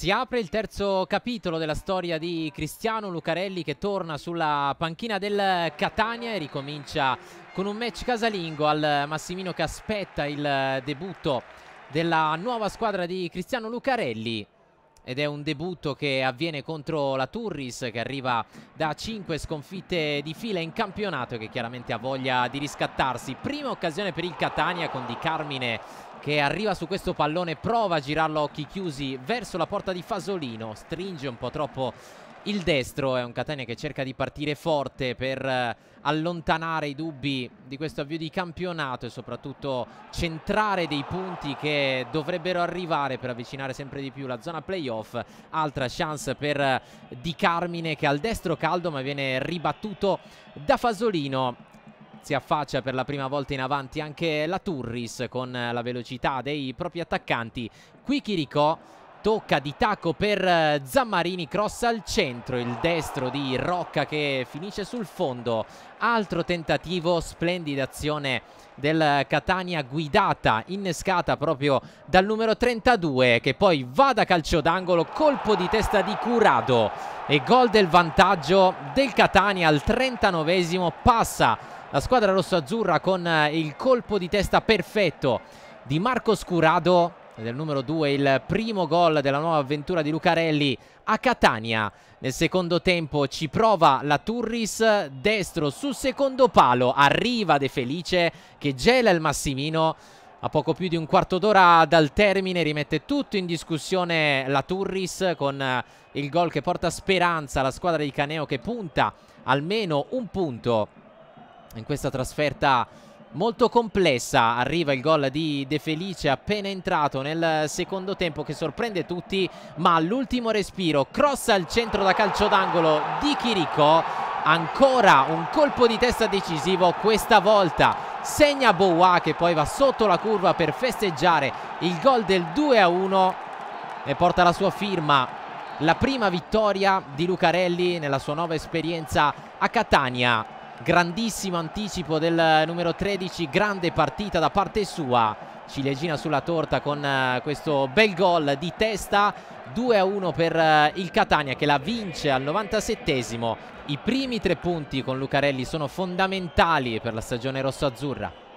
Si apre il terzo capitolo della storia di Cristiano Lucarelli che torna sulla panchina del Catania e ricomincia con un match casalingo al Massimino che aspetta il debutto della nuova squadra di Cristiano Lucarelli ed è un debutto che avviene contro la Turris che arriva da 5 sconfitte di fila in campionato e che chiaramente ha voglia di riscattarsi. Prima occasione per il Catania con Di Carmine che arriva su questo pallone, prova a girarlo a occhi chiusi verso la porta di Fasolino, stringe un po' troppo il destro è un Catania che cerca di partire forte per eh, allontanare i dubbi di questo avvio di campionato e soprattutto centrare dei punti che dovrebbero arrivare per avvicinare sempre di più la zona playoff altra chance per eh, Di Carmine che ha il destro caldo ma viene ribattuto da Fasolino si affaccia per la prima volta in avanti anche la Turris con eh, la velocità dei propri attaccanti qui Chiricò tocca di tacco per eh, Zammarini, cross al centro, il destro di Rocca che finisce sul fondo, altro tentativo, splendida azione del Catania guidata, innescata proprio dal numero 32 che poi va da calcio d'angolo, colpo di testa di Curado e gol del vantaggio del Catania al 39esimo, passa la squadra rosso-azzurra con eh, il colpo di testa perfetto di Marco Scurado del numero 2 il primo gol della nuova avventura di Lucarelli a Catania. Nel secondo tempo ci prova la Turris, destro sul secondo palo, arriva De Felice che gela il Massimino. A poco più di un quarto d'ora dal termine rimette tutto in discussione la Turris con eh, il gol che porta speranza alla squadra di Caneo che punta almeno un punto in questa trasferta molto complessa. Arriva il gol di De Felice appena entrato nel secondo tempo che sorprende tutti, ma all'ultimo respiro cross al centro da calcio d'angolo di Chirico. Ancora un colpo di testa decisivo questa volta. Segna Boa che poi va sotto la curva per festeggiare il gol del 2 a 1 e porta la sua firma la prima vittoria di Lucarelli nella sua nuova esperienza a Catania grandissimo anticipo del numero 13 grande partita da parte sua ciliegina sulla torta con eh, questo bel gol di testa 2 a 1 per eh, il Catania che la vince al 97esimo i primi tre punti con Lucarelli sono fondamentali per la stagione rosso-azzurra